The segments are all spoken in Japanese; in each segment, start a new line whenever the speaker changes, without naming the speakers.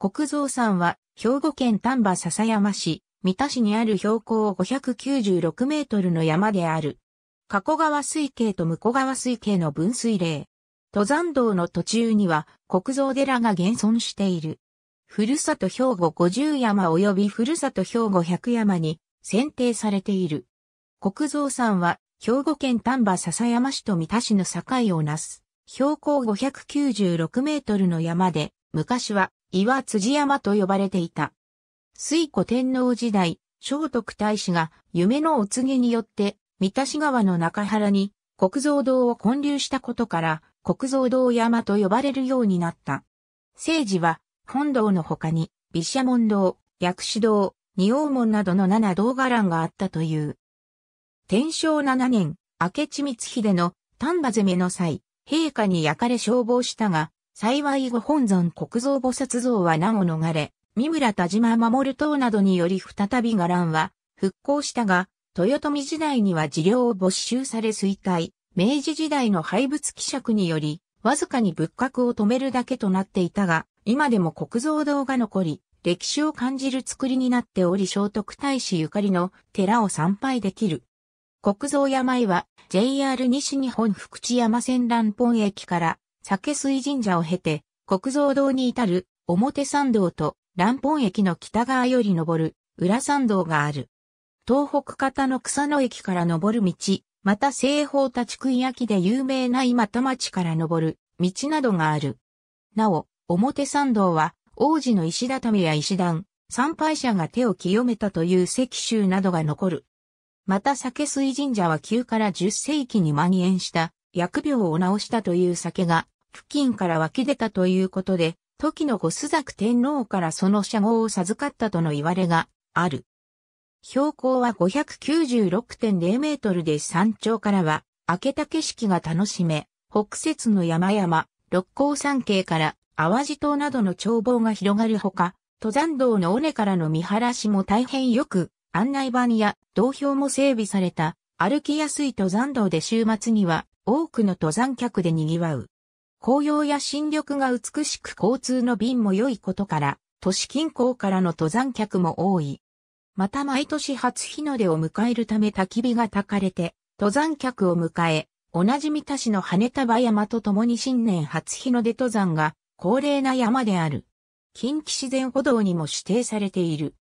国蔵山は、兵庫県丹波笹山市、三田市にある標高596メートルの山である。加古川水系と向川水系の分水嶺。登山道の途中には国蔵寺が現存している。ふるさと兵庫50山及びふるさと兵庫100山に選定されている。国蔵山は兵庫県丹波笹山市と三田市の境をなす。標高596メートルの山で、昔は岩辻山と呼ばれていた。水古天皇時代、聖徳太子が夢のお告げによって、三田市川の中原に国蔵堂を建立したことから、国蔵堂山と呼ばれるようになった。聖寺は、本堂の他に、毘沙門堂、薬師堂、仁王門などの七道伽藍があったという。天正7年、明智光秀の丹波攻めの際、陛下に焼かれ消防したが、幸いご本尊国蔵菩薩像は名を逃れ、三村田島守等などにより再び伽藍は復興したが、豊臣時代には事業を没収され衰退、明治時代の廃仏希釈により、わずかに仏閣を止めるだけとなっていたが、今でも国蔵堂が残り、歴史を感じる作りになっており聖徳太子ゆかりの寺を参拝できる。国蔵山井は JR 西日本福知山線蘭本駅から酒水神社を経て、国蔵堂に至る表参道と蘭本駅の北側より登る裏参道がある。東北方の草野駅から登る道、また西方立ち食い焼きで有名な今田町から登る道などがある。なお、表参道は王子の石畳や石段、参拝者が手を清めたという石州などが残る。また酒水神社は旧から10世紀に蔓延した薬病を治したという酒が付近から湧き出たということで、時の御須作天皇からその社号を授かったとの言われがある。標高は596.0メートルで山頂からは明けた景色が楽しめ、北節の山々、六甲山系から淡路島などの眺望が広がるほか、登山道の尾根からの見晴らしも大変よく、案内板や道標も整備された、歩きやすい登山道で週末には多くの登山客で賑わう。紅葉や新緑が美しく交通の便も良いことから、都市近郊からの登山客も多い。また毎年初日の出を迎えるため焚き火が焚かれて、登山客を迎え、おなじみ田市の羽田場山と共に新年初日の出登山が恒例な山である。近畿自然歩道にも指定されている。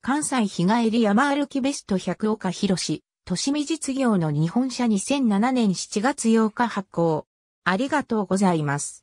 関西日帰り山歩きベスト100岡博士、都市実業の日本社2007年7月8日発行。ありがとうございます。